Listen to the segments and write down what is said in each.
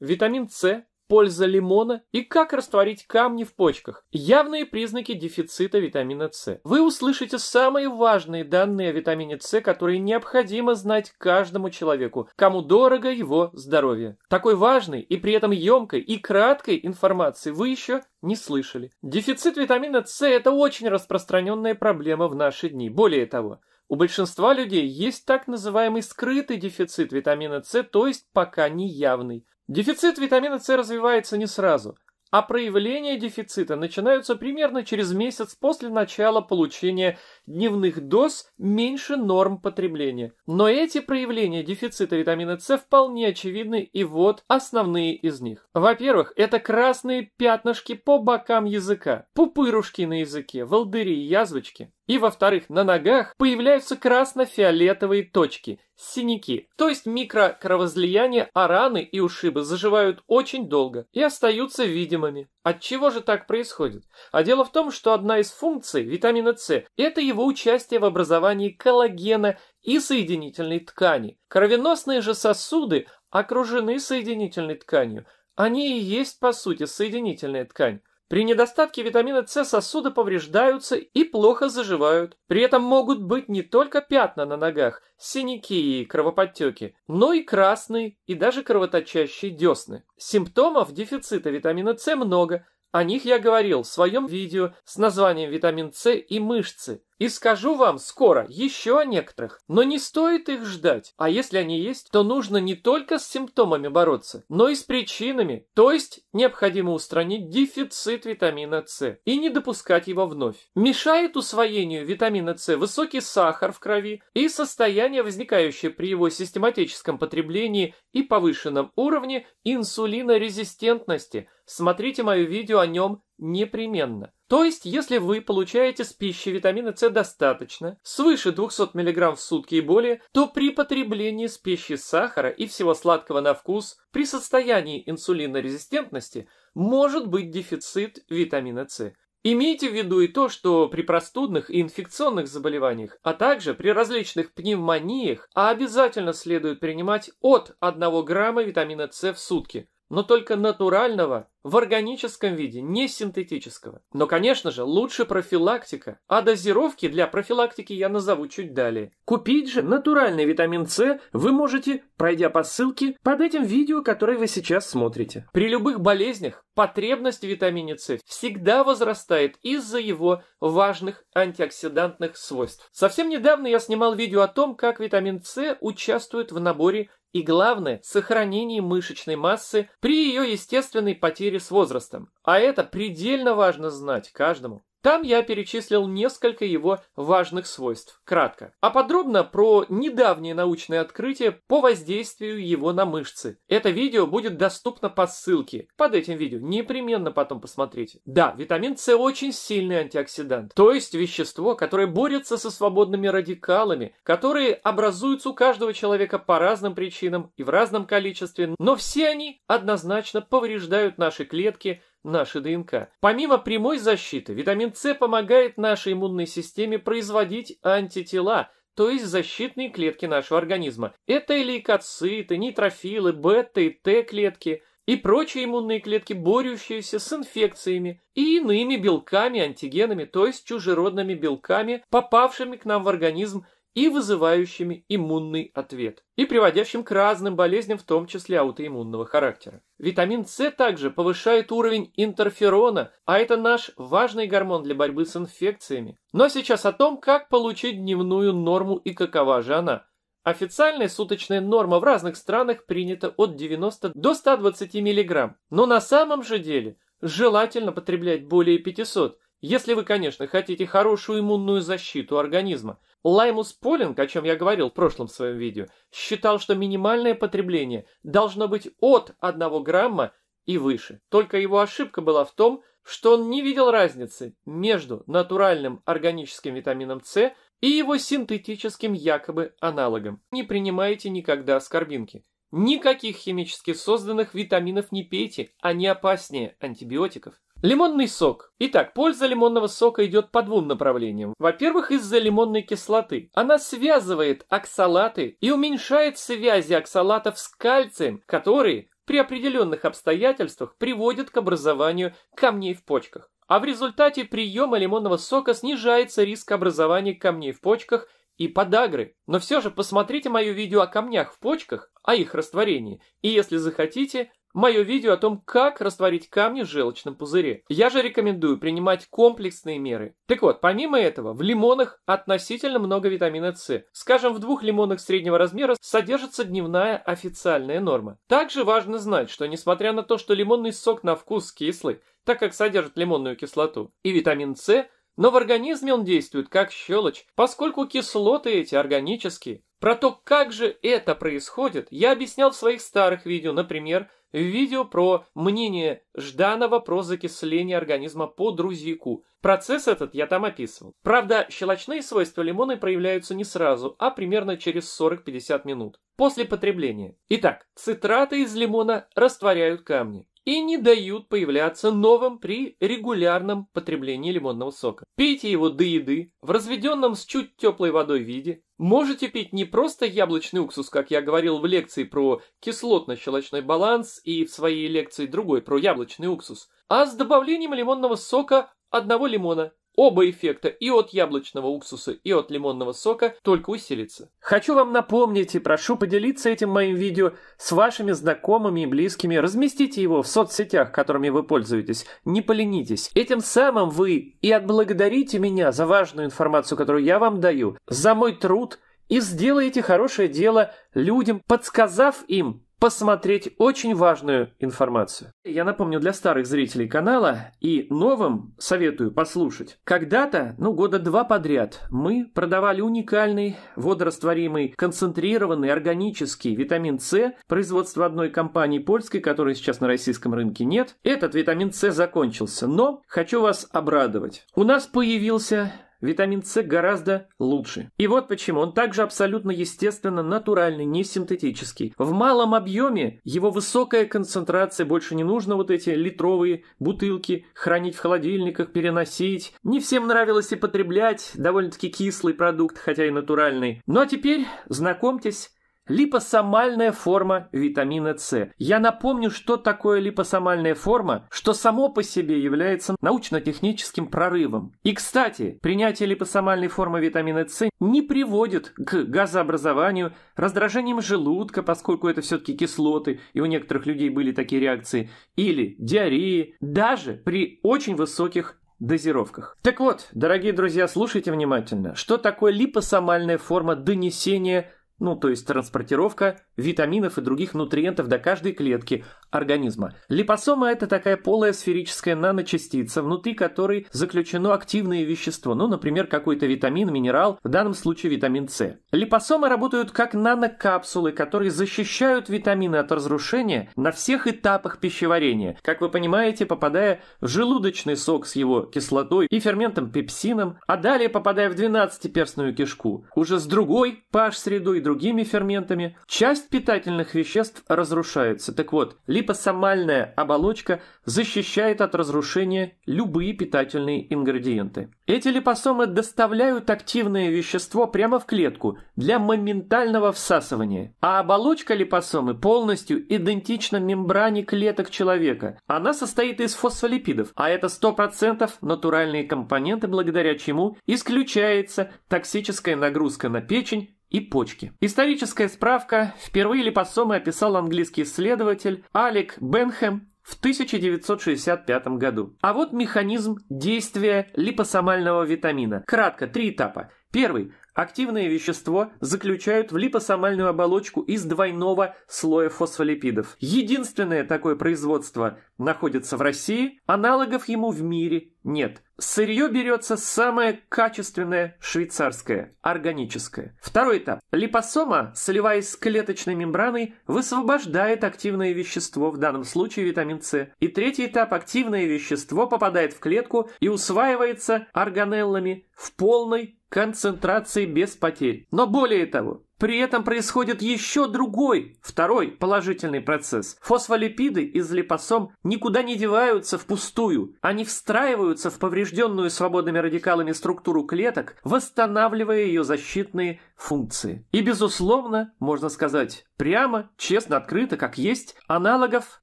витамин С, польза лимона и как растворить камни в почках. Явные признаки дефицита витамина С. Вы услышите самые важные данные о витамине С, которые необходимо знать каждому человеку, кому дорого его здоровье. Такой важной и при этом емкой и краткой информации вы еще не слышали. Дефицит витамина С – это очень распространенная проблема в наши дни. Более того, у большинства людей есть так называемый скрытый дефицит витамина С, то есть пока не явный. Дефицит витамина С развивается не сразу, а проявления дефицита начинаются примерно через месяц после начала получения дневных доз меньше норм потребления. Но эти проявления дефицита витамина С вполне очевидны, и вот основные из них. Во-первых, это красные пятнышки по бокам языка, пупырушки на языке, волдыри, язвочки. И, во-вторых, на ногах появляются красно-фиолетовые точки, синяки, то есть микрокровозлияния, а раны и ушибы заживают очень долго и остаются видимыми. От чего же так происходит? А дело в том, что одна из функций витамина С – это его участие в образовании коллагена и соединительной ткани. Кровеносные же сосуды окружены соединительной тканью. Они и есть, по сути, соединительная ткань. При недостатке витамина С сосуды повреждаются и плохо заживают. При этом могут быть не только пятна на ногах, синяки и кровоподтеки, но и красные и даже кровоточащие десны. Симптомов дефицита витамина С много. О них я говорил в своем видео с названием «Витамин С и мышцы». И скажу вам скоро еще о некоторых, но не стоит их ждать. А если они есть, то нужно не только с симптомами бороться, но и с причинами, то есть необходимо устранить дефицит витамина С и не допускать его вновь. Мешает усвоению витамина С высокий сахар в крови и состояние, возникающее при его систематическом потреблении и повышенном уровне инсулинорезистентности. Смотрите мое видео о нем непременно. То есть, если вы получаете с пищи витамина С достаточно, свыше 200 мг в сутки и более, то при потреблении с пищи сахара и всего сладкого на вкус, при состоянии инсулинорезистентности, может быть дефицит витамина С. Имейте в виду и то, что при простудных и инфекционных заболеваниях, а также при различных пневмониях, обязательно следует принимать от 1 грамма витамина С в сутки – но только натурального, в органическом виде, не синтетического. Но, конечно же, лучше профилактика, а дозировки для профилактики я назову чуть далее. Купить же натуральный витамин С вы можете, пройдя по ссылке под этим видео, которое вы сейчас смотрите. При любых болезнях потребность в витамине С всегда возрастает из-за его важных антиоксидантных свойств. Совсем недавно я снимал видео о том, как витамин С участвует в наборе и, главное, сохранении мышечной массы при ее естественной потере с возрастом. А это предельно важно знать каждому. Там я перечислил несколько его важных свойств, кратко. А подробно про недавнее научное открытие по воздействию его на мышцы. Это видео будет доступно по ссылке под этим видео. Непременно потом посмотрите. Да, витамин С очень сильный антиоксидант. То есть вещество, которое борется со свободными радикалами, которые образуются у каждого человека по разным причинам и в разном количестве, но все они однозначно повреждают наши клетки, наша ДНК. Помимо прямой защиты, витамин С помогает нашей иммунной системе производить антитела, то есть защитные клетки нашего организма. Это и лейкоциты, нейтрофилы, бета и Т-клетки и прочие иммунные клетки, борющиеся с инфекциями и иными белками, антигенами, то есть чужеродными белками, попавшими к нам в организм и вызывающими иммунный ответ, и приводящим к разным болезням, в том числе аутоиммунного характера. Витамин С также повышает уровень интерферона, а это наш важный гормон для борьбы с инфекциями. Но сейчас о том, как получить дневную норму и какова же она. Официальная суточная норма в разных странах принята от 90 до 120 мг, но на самом же деле желательно потреблять более 500 если вы, конечно, хотите хорошую иммунную защиту организма, Лаймус Полинг, о чем я говорил в прошлом своем видео, считал, что минимальное потребление должно быть от 1 грамма и выше. Только его ошибка была в том, что он не видел разницы между натуральным органическим витамином С и его синтетическим якобы аналогом. Не принимайте никогда скорбинки. Никаких химически созданных витаминов не пейте, они опаснее антибиотиков. Лимонный сок. Итак, польза лимонного сока идет по двум направлениям. Во-первых, из-за лимонной кислоты. Она связывает оксалаты и уменьшает связи оксалатов с кальцием, которые при определенных обстоятельствах приводят к образованию камней в почках. А в результате приема лимонного сока снижается риск образования камней в почках и подагры. Но все же посмотрите мое видео о камнях в почках, о их растворении, и если захотите, мое видео о том, как растворить камни в желчном пузыре. Я же рекомендую принимать комплексные меры. Так вот, помимо этого, в лимонах относительно много витамина С. Скажем, в двух лимонах среднего размера содержится дневная официальная норма. Также важно знать, что несмотря на то, что лимонный сок на вкус кислый, так как содержит лимонную кислоту и витамин С, но в организме он действует как щелочь, поскольку кислоты эти органические. Про то, как же это происходит, я объяснял в своих старых видео, например, видео про мнение Жданова про закисление организма по друзьяку. Процесс этот я там описывал. Правда, щелочные свойства лимона проявляются не сразу, а примерно через 40-50 минут после потребления. Итак, цитраты из лимона растворяют камни и не дают появляться новым при регулярном потреблении лимонного сока. Пейте его до еды, в разведенном с чуть теплой водой виде. Можете пить не просто яблочный уксус, как я говорил в лекции про кислотно-щелочной баланс и в своей лекции другой про яблочный уксус, а с добавлением лимонного сока одного лимона Оба эффекта и от яблочного уксуса, и от лимонного сока только усилится. Хочу вам напомнить и прошу поделиться этим моим видео с вашими знакомыми и близкими. Разместите его в соцсетях, которыми вы пользуетесь. Не поленитесь. Этим самым вы и отблагодарите меня за важную информацию, которую я вам даю, за мой труд и сделаете хорошее дело людям, подсказав им, посмотреть очень важную информацию. Я напомню для старых зрителей канала и новым советую послушать. Когда-то, ну года два подряд, мы продавали уникальный водорастворимый концентрированный органический витамин С производства одной компании польской, которой сейчас на российском рынке нет. Этот витамин С закончился, но хочу вас обрадовать. У нас появился витамин С гораздо лучше. И вот почему он также абсолютно естественно натуральный, не синтетический. В малом объеме его высокая концентрация, больше не нужно вот эти литровые бутылки хранить в холодильниках, переносить. Не всем нравилось и потреблять довольно-таки кислый продукт, хотя и натуральный. Ну а теперь знакомьтесь Липосомальная форма витамина С. Я напомню, что такое липосомальная форма, что само по себе является научно-техническим прорывом. И, кстати, принятие липосомальной формы витамина С не приводит к газообразованию, раздражениям желудка, поскольку это все-таки кислоты, и у некоторых людей были такие реакции, или диареи, даже при очень высоких дозировках. Так вот, дорогие друзья, слушайте внимательно, что такое липосомальная форма донесения ну то есть транспортировка витаминов и других нутриентов до каждой клетки, организма. Липосома – это такая полая сферическая наночастица, внутри которой заключено активное вещество, ну, например, какой-то витамин, минерал, в данном случае витамин С. Липосомы работают как нанокапсулы, которые защищают витамины от разрушения на всех этапах пищеварения, как вы понимаете, попадая в желудочный сок с его кислотой и ферментом пепсином, а далее попадая в 12-перстную кишку, уже с другой паш средой и другими ферментами, часть питательных веществ разрушается. Так вот, липосомальная оболочка защищает от разрушения любые питательные ингредиенты. Эти липосомы доставляют активное вещество прямо в клетку для моментального всасывания, а оболочка липосомы полностью идентична мембране клеток человека. Она состоит из фосфолипидов, а это 100% натуральные компоненты, благодаря чему исключается токсическая нагрузка на печень и почки. Историческая справка впервые липосомы описал английский исследователь Алек Бенхэм в 1965 году. А вот механизм действия липосомального витамина. Кратко, три этапа. Первый Активное вещество заключают в липосомальную оболочку из двойного слоя фосфолипидов. Единственное такое производство находится в России, аналогов ему в мире нет. Сырье берется самое качественное швейцарское, органическое. Второй этап. Липосома, сливаясь с клеточной мембраной, высвобождает активное вещество, в данном случае витамин С. И третий этап. Активное вещество попадает в клетку и усваивается органеллами в полной концентрации без потерь. Но более того, при этом происходит еще другой, второй положительный процесс. Фосфолипиды из липосом никуда не деваются впустую. Они встраиваются в поврежденную свободными радикалами структуру клеток, восстанавливая ее защитные функции. И, безусловно, можно сказать, прямо, честно, открыто, как есть, аналогов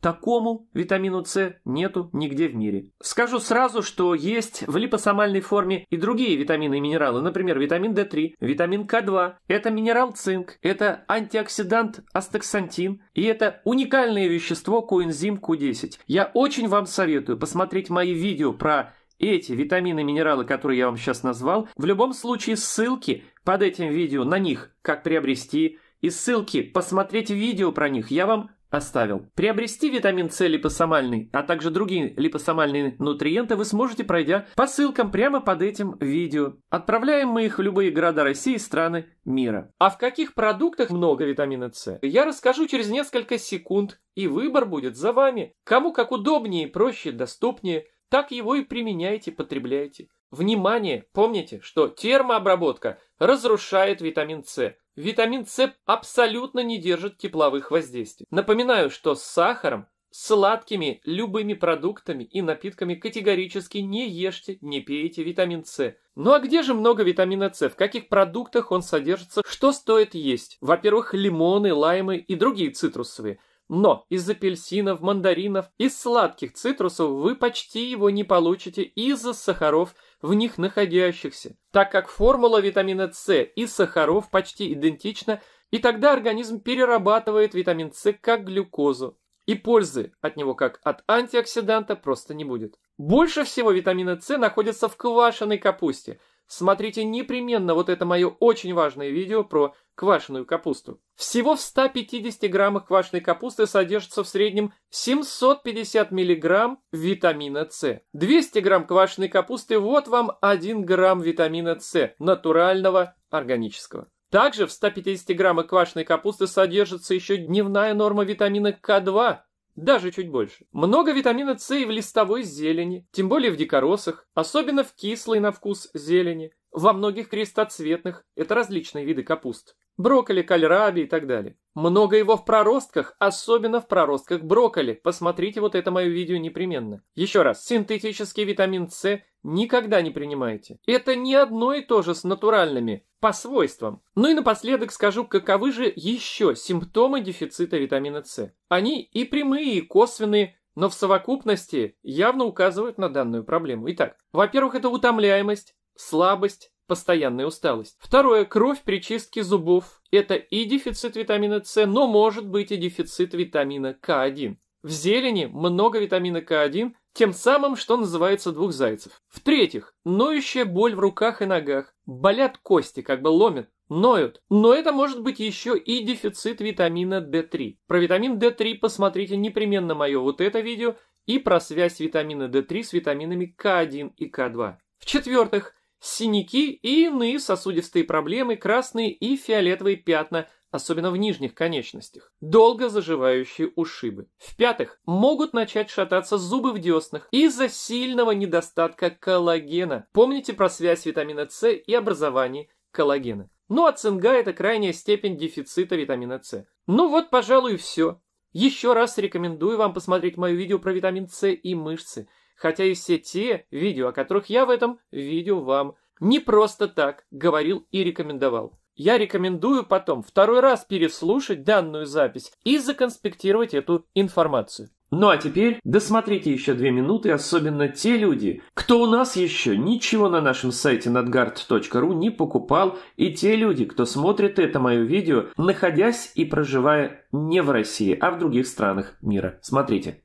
такому витамину С нету нигде в мире. Скажу сразу, что есть в липосомальной форме и другие витамины и минералы, например, витамин D3, витамин К2. Это минерал цинк, это антиоксидант астаксантин и это уникальное вещество коэнзим Q10. Я очень вам советую посмотреть мои видео про эти витамины, и минералы, которые я вам сейчас назвал. В любом случае ссылки под этим видео на них, как приобрести, и ссылки посмотреть видео про них я вам оставил. Приобрести витамин С липосомальный, а также другие липосомальные нутриенты вы сможете, пройдя по ссылкам прямо под этим видео. Отправляем мы их в любые города России и страны мира. А в каких продуктах много витамина С? Я расскажу через несколько секунд, и выбор будет за вами. Кому как удобнее, проще, доступнее, так его и применяйте, потребляйте. Внимание! Помните, что термообработка разрушает витамин С. Витамин С абсолютно не держит тепловых воздействий. Напоминаю, что с сахаром, сладкими, любыми продуктами и напитками категорически не ешьте, не пейте витамин С. Ну а где же много витамина С? В каких продуктах он содержится? Что стоит есть? Во-первых, лимоны, лаймы и другие цитрусовые. Но из апельсинов, мандаринов, из сладких цитрусов вы почти его не получите из-за сахаров – в них находящихся, так как формула витамина С из сахаров почти идентична, и тогда организм перерабатывает витамин С как глюкозу, и пользы от него как от антиоксиданта просто не будет. Больше всего витамина С находится в квашеной капусте – смотрите непременно вот это мое очень важное видео про квашеную капусту. Всего в 150 граммах квашеной капусты содержится в среднем 750 миллиграмм витамина С. 200 грамм квашеной капусты – вот вам 1 грамм витамина С, натурального, органического. Также в 150 граммах квашеной капусты содержится еще дневная норма витамина К2 даже чуть больше. Много витамина С и в листовой зелени, тем более в дикоросах, особенно в кислой на вкус зелени, во многих крестоцветных, это различные виды капуст, брокколи, кальраби и так далее. Много его в проростках, особенно в проростках брокколи. Посмотрите вот это мое видео непременно. Еще раз, синтетический витамин С никогда не принимайте. Это не одно и то же с натуральными, по свойствам. Ну и напоследок скажу, каковы же еще симптомы дефицита витамина С. Они и прямые, и косвенные, но в совокупности явно указывают на данную проблему. Итак, во-первых, это утомляемость, слабость, постоянная усталость. Второе, кровь при чистке зубов. Это и дефицит витамина С, но может быть и дефицит витамина К1. В зелени много витамина К1, тем самым, что называется, двух зайцев. В-третьих, ноющая боль в руках и ногах. Болят кости, как бы ломят, ноют. Но это может быть еще и дефицит витамина D3. Про витамин D3 посмотрите непременно мое вот это видео и про связь витамина D3 с витаминами К1 и К2. В-четвертых, синяки и иные сосудистые проблемы, красные и фиолетовые пятна – особенно в нижних конечностях, долго заживающие ушибы. В-пятых, могут начать шататься зубы в деснах из-за сильного недостатка коллагена. Помните про связь витамина С и образование коллагена. Ну а цинга – это крайняя степень дефицита витамина С. Ну вот, пожалуй, и все. Еще раз рекомендую вам посмотреть мое видео про витамин С и мышцы, хотя и все те видео, о которых я в этом видео вам не просто так говорил и рекомендовал. Я рекомендую потом второй раз переслушать данную запись и законспектировать эту информацию. Ну а теперь досмотрите еще две минуты, особенно те люди, кто у нас еще ничего на нашем сайте надгард.ру не покупал, и те люди, кто смотрит это мое видео, находясь и проживая не в России, а в других странах мира. Смотрите.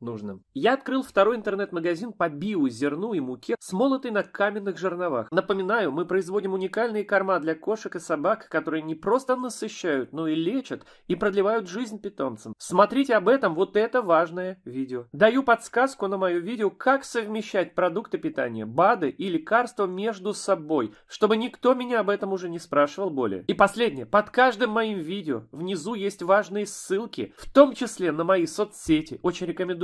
нужным. Я открыл второй интернет-магазин по зерну и муке, смолотой на каменных жерновах. Напоминаю, мы производим уникальные корма для кошек и собак, которые не просто насыщают, но и лечат и продлевают жизнь питомцам. Смотрите об этом вот это важное видео. Даю подсказку на мое видео, как совмещать продукты питания, БАДы и лекарства между собой, чтобы никто меня об этом уже не спрашивал более. И последнее, под каждым моим видео внизу есть важные ссылки, в том числе на мои соцсети. Очень рекомендую